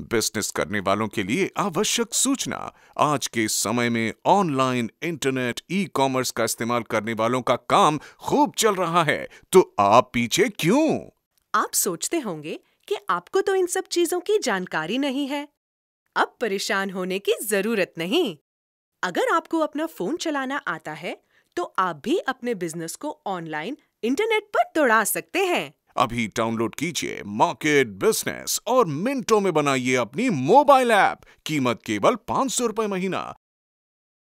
business करने वालों के लिए आवश्यक सूचना आज के समय में ऑनलाइन इंटरनेट ई कॉमर्स का इस्तेमाल करने वालों का काम खूब चल रहा है तो आप पीछे क्यों आप सोचते होंगे कि आपको तो इन सब चीजों की जानकारी नहीं है अब परेशान होने की जरूरत नहीं अगर आपको अपना फोन चलाना आता है तो आप भी अपने बिजनेस को ऑनलाइन इंटरनेट पर दौड़ा सकते हैं अभी डाउनलोड कीजिए मार्केट बिजनेस और मिनटों में बनाइए अपनी मोबाइल ऐप कीमत केवल पांच सौ रुपए महीना